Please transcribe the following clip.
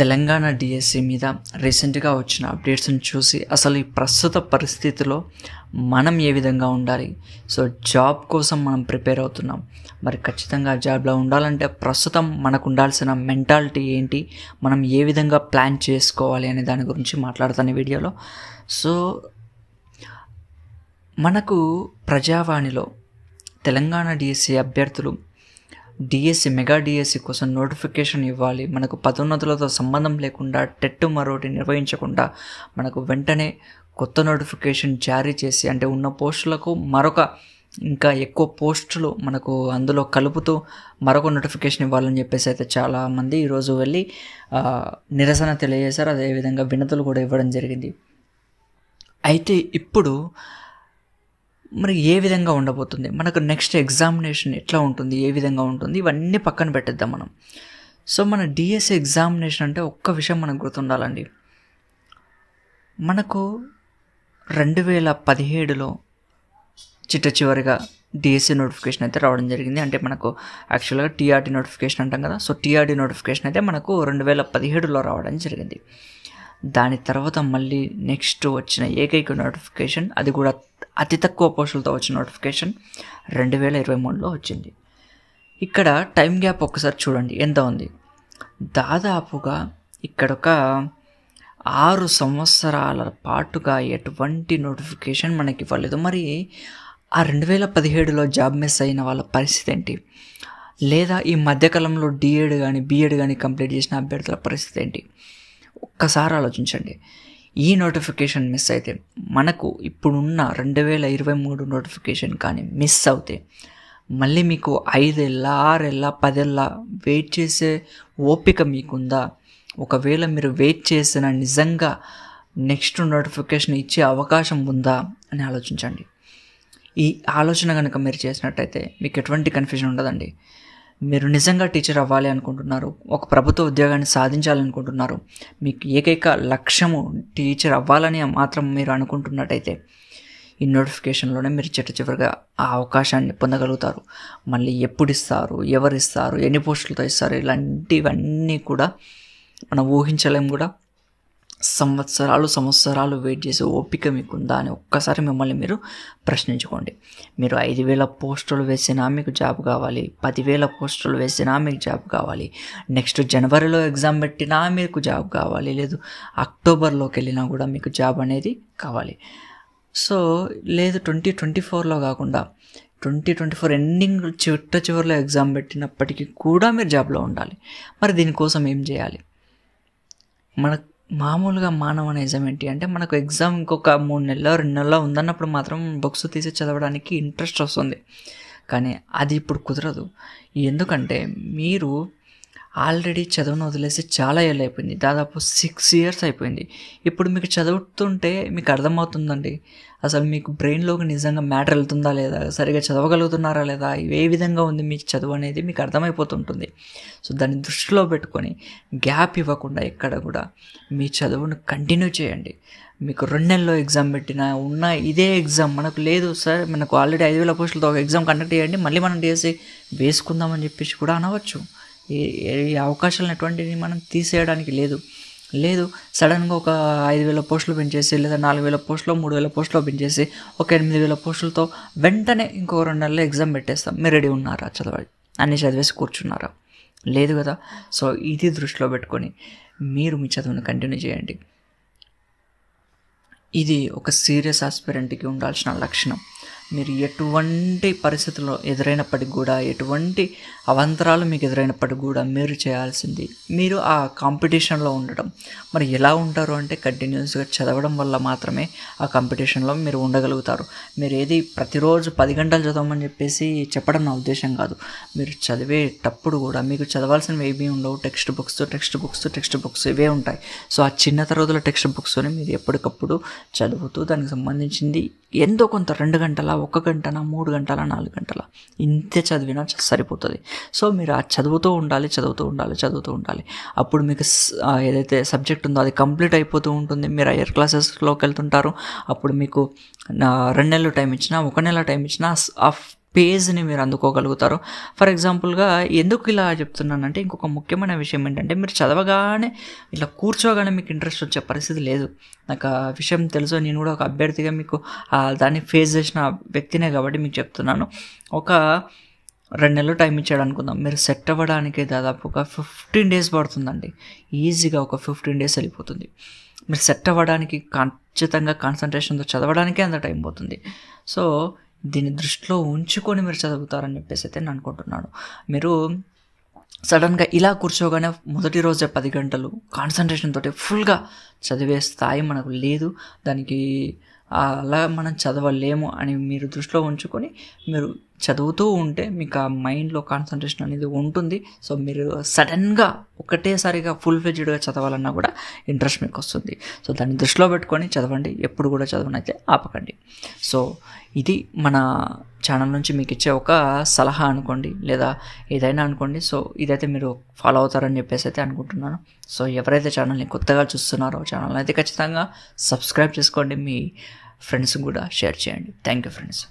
Telangana DSC e మీద రీసెంట్గా వచ్చిన అప్డేట్స్ని చూసి అసలు ఈ ప్రస్తుత పరిస్థితిలో మనం ఏ విధంగా ఉండాలి సో జాబ్ కోసం మనం ప్రిపేర్ అవుతున్నాం మరి ఖచ్చితంగా జాబ్లో ఉండాలంటే ప్రస్తుతం మనకు ఉండాల్సిన మెంటాలిటీ ఏంటి మనం ఏ విధంగా ప్లాన్ చేసుకోవాలి అనే దాని గురించి మాట్లాడతాను వీడియోలో సో మనకు ప్రజావాణిలో తెలంగాణ డిఎస్సి e అభ్యర్థులు డిఎస్సి మెగా డిఎస్సి కోసం నోటిఫికేషన్ ఇవ్వాలి మనకు పదోన్నతులతో సంబంధం లేకుండా టెట్ మరోటి నిర్వహించకుండా మనకు వెంటనే కొత్త నోటిఫికేషన్ జారీ చేసి అంటే ఉన్న పోస్టులకు మరొక ఇంకా ఎక్కువ పోస్టులు మనకు అందులో కలుపుతూ మరొక నోటిఫికేషన్ ఇవ్వాలని చెప్పేసి అయితే చాలామంది ఈరోజు వెళ్ళి నిరసన తెలియజేశారు అదేవిధంగా వినతులు కూడా ఇవ్వడం జరిగింది అయితే ఇప్పుడు మనకి ఏ విధంగా ఉండబోతుంది మనకు నెక్స్ట్ ఎగ్జామినేషన్ ఎట్లా ఉంటుంది ఏ విధంగా ఉంటుంది ఇవన్నీ పక్కన పెట్టేద్దాం మనం సో మన డిఎస్సి ఎగ్జామినేషన్ e అంటే ఒక్క విషయం మనకు గుర్తుండాలండి మనకు రెండు వేల పదిహేడులో చిట్ట చివరిగా డిఎస్సి నోటిఫికేషన్ e అయితే రావడం జరిగింది అంటే మనకు యాక్చువల్గా టీఆర్టీ నోటిఫికేషన్ అంటాం కదా సో టీఆర్టీ నోటిఫికేషన్ అయితే మనకు రెండు వేల పదిహేడులో రావడం జరిగింది దాని తర్వాత మళ్ళీ నెక్స్ట్ వచ్చిన ఏకైక నోటిఫికేషన్ అది కూడా అతి తక్కువ పోస్టులతో వచ్చిన నోటిఫికేషన్ రెండు వేల ఇరవై మూడులో వచ్చింది ఇక్కడ టైం గ్యాప్ ఒకసారి చూడండి ఎంత ఉంది దాదాపుగా ఇక్కడ ఒక ఆరు సంవత్సరాల పాటుగా ఎటువంటి నోటిఫికేషన్ మనకి ఇవ్వలేదు మరి ఆ రెండు వేల పదిహేడులో జాబ్ మిస్ అయిన వాళ్ళ పరిస్థితి ఏంటి లేదా ఈ మధ్యకాలంలో డిఎడ్ కానీ బీఎడ్ కానీ కంప్లీట్ చేసిన అభ్యర్థుల పరిస్థితి ఏంటి ఒక్కసారి ఆలోచించండి ఈ నోటిఫికేషన్ మిస్ అయితే మనకు ఇప్పుడున్న రెండు వేల ఇరవై మూడు నోటిఫికేషన్ కానీ మిస్ అవుతే మళ్ళీ మీకు ఐదేళ్ళ ఆరేళ్ళ పదేళ్ళ వెయిట్ చేసే ఓపిక మీకుందా ఒకవేళ మీరు వెయిట్ చేసిన నిజంగా నెక్స్ట్ నోటిఫికేషన్ ఇచ్చే అవకాశం ఉందా అని ఆలోచించండి ఈ ఆలోచన కనుక మీరు చేసినట్టయితే మీకు ఎటువంటి కన్ఫ్యూజన్ ఉండదండి మీరు నిజంగా టీచర్ అవ్వాలి అనుకుంటున్నారు ఒక ప్రభుత్వ ఉద్యోగాన్ని సాధించాలనుకుంటున్నారు మీకు ఏకైక లక్ష్యము టీచర్ అవ్వాలని మాత్రం మీరు అనుకుంటున్నట్టయితే ఈ నోటిఫికేషన్లోనే మీరు చిట్ట చివరిగా ఆ అవకాశాన్ని పొందగలుగుతారు మళ్ళీ ఎప్పుడు ఇస్తారు ఎవరు ఇస్తారు ఎన్ని పోస్టులతో ఇస్తారు ఇలాంటివన్నీ కూడా మనం ఊహించలేము కూడా సంవత్సరాలు సంవత్సరాలు వెయిట్ చేసే ఓపిక మీకుందా అని ఒక్కసారి మిమ్మల్ని మీరు ప్రశ్నించుకోండి మీరు ఐదు వేల పోస్టులు వేసినా మీకు జాబ్ కావాలి పదివేల పోస్టులు వేసినా మీకు జాబ్ కావాలి నెక్స్ట్ జనవరిలో ఎగ్జామ్ పెట్టినా మీకు జాబ్ కావాలి లేదు అక్టోబర్లోకి వెళ్ళినా కూడా మీకు జాబ్ అనేది కావాలి సో లేదు ట్వంటీ ట్వంటీ ఫోర్లో కాకుండా ట్వంటీ ట్వంటీ ఫోర్ ఎండింగ్ చిట్ట చివరిలో ఎగ్జామ్ పెట్టినప్పటికీ కూడా మీరు జాబ్లో ఉండాలి మరి దీనికోసం ఏం చేయాలి మనకు మామూలుగా మానవ నిజం ఏంటి అంటే మనకు ఎగ్జామ్ ఇంకొక మూడు నెలలో రెండు నెలలో ఉందన్నప్పుడు మాత్రం బుక్స్ తీసి చదవడానికి ఇంట్రెస్ట్ వస్తుంది కానీ అది ఇప్పుడు కుదరదు ఎందుకంటే మీరు ఆల్రెడీ చదువును వదిలేసి చాలా ఏళ్ళు అయిపోయింది దాదాపు సిక్స్ ఇయర్స్ అయిపోయింది ఇప్పుడు మీకు చదువుతుంటే మీకు అర్థమవుతుందండి అసలు మీకు బ్రెయిన్లోకి నిజంగా మ్యాటర్ వెళ్తుందా లేదా సరిగా చదవగలుగుతున్నారా లేదా ఏ విధంగా ఉంది మీకు చదువు అనేది మీకు అర్థమైపోతుంటుంది సో దాన్ని దృష్టిలో పెట్టుకొని గ్యాప్ ఇవ్వకుండా ఎక్కడ కూడా మీ చదువును కంటిన్యూ చేయండి మీకు రెండు నెలల్లో ఎగ్జామ్ పెట్టినా ఉన్న ఇదే ఎగ్జామ్ మనకు లేదు సార్ మనకు ఆల్రెడీ ఐదు వేల పోస్టులతో ఒక ఎగ్జామ్ కండక్ట్ చేయండి మళ్ళీ మనం డిఎస్సి వేసుకుందామని చెప్పేసి కూడా అనవచ్చు ఈ అవకాశాలు అటువంటివి మనం తీసేయడానికి లేదు లేదు సడన్గా ఒక ఐదు వేల పోస్టులు పెంచేసి లేదా నాలుగు వేల పోస్టులో మూడు వేల పోస్టులు పెంచేసి ఒక ఎనిమిది వేల పోస్టులతో వెంటనే ఇంకో రెండు నెలలు ఎగ్జామ్ పెట్టేస్తాం మీరు రెడీ ఉన్నారా చదవాలి అన్ని చదివేసి కూర్చున్నారా లేదు కదా సో ఇది దృష్టిలో పెట్టుకొని మీరు మీ చదువును కంటిన్యూ చేయండి ఇది ఒక సీరియస్ ఆస్పిరెంట్కి ఉండాల్సిన లక్షణం మీరు ఎటువంటి పరిస్థితుల్లో ఎదురైనప్పటికి కూడా ఎటువంటి అవంతరాలు మీకు ఎదురైనప్పటికి కూడా మీరు చేయాల్సింది మీరు ఆ కాంపిటీషన్లో ఉండడం మరి ఎలా ఉంటారు అంటే కంటిన్యూస్గా చదవడం వల్ల మాత్రమే ఆ కాంపిటీషన్లో మీరు ఉండగలుగుతారు మీరు ఏది ప్రతిరోజు పది గంటలు చదవమని చెప్పేసి చెప్పడం నా ఉద్దేశం కాదు మీరు చదివేటప్పుడు కూడా మీకు చదవాల్సినవి ఏమీ ఉండవు textbooks textbooks textbooks ఇవే ఉంటాయి సో ఆ చిన్న తరగతుల టెక్స్ట్ బుక్స్ని మీరు ఎప్పటికప్పుడు చదువుతూ దానికి సంబంధించింది ఎంతో కొంత రెండు గంటల ఒక గంటన మూడు గంటల నాలుగు గంటల ఇంతే చదివినా సరిపోతుంది సో మీరు ఆ చదువుతూ ఉండాలి చదువుతూ ఉండాలి చదువుతూ ఉండాలి అప్పుడు మీకు ఏదైతే సబ్జెక్ట్ ఉందో అది కంప్లీట్ అయిపోతూ ఉంటుంది మీరు హయ్యర్ క్లాసెస్లోకి వెళ్తుంటారు అప్పుడు మీకు రెండు నెలలు టైం ఇచ్చినా ఒక నెల టైం ఇచ్చినా ఆ పేజ్ని మీరు అందుకోగలుగుతారు ఫర్ ఎగ్జాంపుల్గా ఎందుకు ఇలా చెప్తున్నానంటే ఇంకొక ముఖ్యమైన విషయం ఏంటంటే మీరు చదవగానే ఇలా కూర్చోగానే మీకు ఇంట్రెస్ట్ వచ్చే పరిస్థితి లేదు నాకు ఆ విషయం తెలుసు నేను కూడా ఒక అభ్యర్థిగా మీకు దాన్ని ఫేస్ చేసిన వ్యక్తినే కాబట్టి మీకు చెప్తున్నాను ఒక రెండు నెలలు టైం ఇచ్చాడు అనుకుందాం మీరు సెట్ అవ్వడానికి దాదాపు ఒక ఫిఫ్టీన్ డేస్ పడుతుందండి ఈజీగా ఒక ఫిఫ్టీన్ డేస్ వెళ్ళిపోతుంది మీరు సెట్ అవ్వడానికి ఖచ్చితంగా కాన్సన్ట్రేషన్తో చదవడానికే అంత టైం పోతుంది సో దీన్ని దృష్టిలో ఉంచుకొని మీరు చదువుతారని చెప్పేసి అయితే నేను అనుకుంటున్నాను మీరు సడన్గా ఇలా కూర్చోగానే మొదటి రోజే పది గంటలు కాన్సన్ట్రేషన్ తోటి ఫుల్గా చదివే స్థాయి మనకు లేదు దానికి అలా మనం చదవలేము అని మీరు దృష్టిలో ఉంచుకొని మీరు చదువుతూ ఉంటే మీకు ఆ మైండ్లో కాన్సన్ట్రేషన్ అనేది ఉంటుంది సో మీరు సడన్గా ఒకటేసారిగా ఫుల్ ఫ్లెజ్డ్గా చదవాలన్నా కూడా ఇంట్రెస్ట్ మీకు వస్తుంది సో దాన్ని దృష్టిలో పెట్టుకొని చదవండి ఎప్పుడు కూడా చదవనైతే ఆపకండి సో ఇది మన ఛానల్ నుంచి మీకు ఇచ్చే ఒక సలహా అనుకోండి లేదా ఏదైనా అనుకోండి సో ఇదైతే మీరు ఫాలో అవుతారని చెప్పేసి అయితే అనుకుంటున్నాను సో ఎవరైతే ఛానల్ని కొత్తగా చూస్తున్నారో ఛానల్ అయితే ఖచ్చితంగా సబ్స్క్రైబ్ చేసుకోండి మీ ఫ్రెండ్స్ కూడా షేర్ చేయండి థ్యాంక్ యూ ఫ్రెండ్స్